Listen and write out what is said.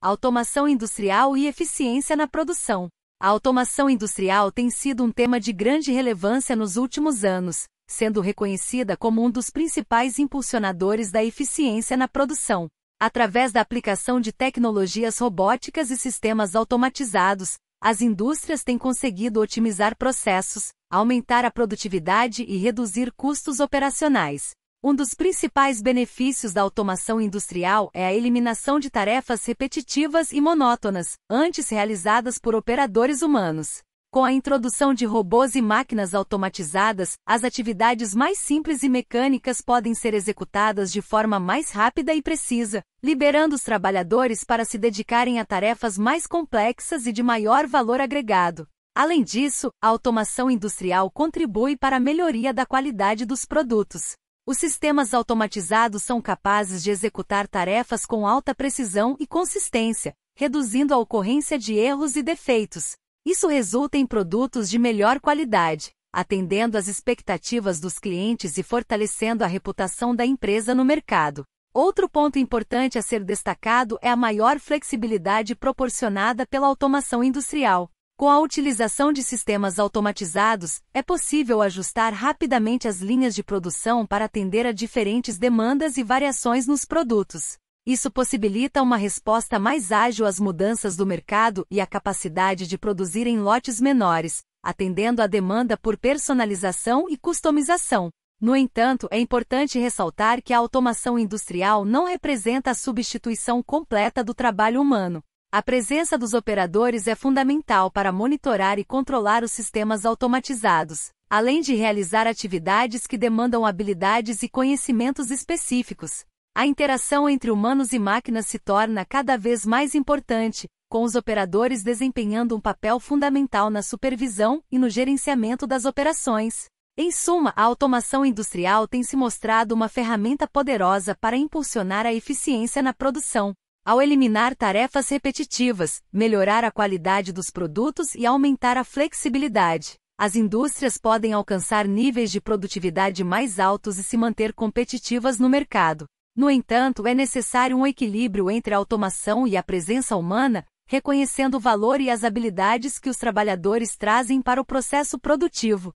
automação industrial e eficiência na produção. A automação industrial tem sido um tema de grande relevância nos últimos anos, sendo reconhecida como um dos principais impulsionadores da eficiência na produção. Através da aplicação de tecnologias robóticas e sistemas automatizados, as indústrias têm conseguido otimizar processos, aumentar a produtividade e reduzir custos operacionais. Um dos principais benefícios da automação industrial é a eliminação de tarefas repetitivas e monótonas, antes realizadas por operadores humanos. Com a introdução de robôs e máquinas automatizadas, as atividades mais simples e mecânicas podem ser executadas de forma mais rápida e precisa, liberando os trabalhadores para se dedicarem a tarefas mais complexas e de maior valor agregado. Além disso, a automação industrial contribui para a melhoria da qualidade dos produtos, os sistemas automatizados são capazes de executar tarefas com alta precisão e consistência, reduzindo a ocorrência de erros e defeitos. Isso resulta em produtos de melhor qualidade, atendendo às expectativas dos clientes e fortalecendo a reputação da empresa no mercado. Outro ponto importante a ser destacado é a maior flexibilidade proporcionada pela automação industrial. Com a utilização de sistemas automatizados, é possível ajustar rapidamente as linhas de produção para atender a diferentes demandas e variações nos produtos. Isso possibilita uma resposta mais ágil às mudanças do mercado e a capacidade de produzir em lotes menores, atendendo à demanda por personalização e customização. No entanto, é importante ressaltar que a automação industrial não representa a substituição completa do trabalho humano. A presença dos operadores é fundamental para monitorar e controlar os sistemas automatizados, além de realizar atividades que demandam habilidades e conhecimentos específicos. A interação entre humanos e máquinas se torna cada vez mais importante, com os operadores desempenhando um papel fundamental na supervisão e no gerenciamento das operações. Em suma, a automação industrial tem se mostrado uma ferramenta poderosa para impulsionar a eficiência na produção, ao eliminar tarefas repetitivas, melhorar a qualidade dos produtos e aumentar a flexibilidade. As indústrias podem alcançar níveis de produtividade mais altos e se manter competitivas no mercado. No entanto, é necessário um equilíbrio entre a automação e a presença humana, reconhecendo o valor e as habilidades que os trabalhadores trazem para o processo produtivo.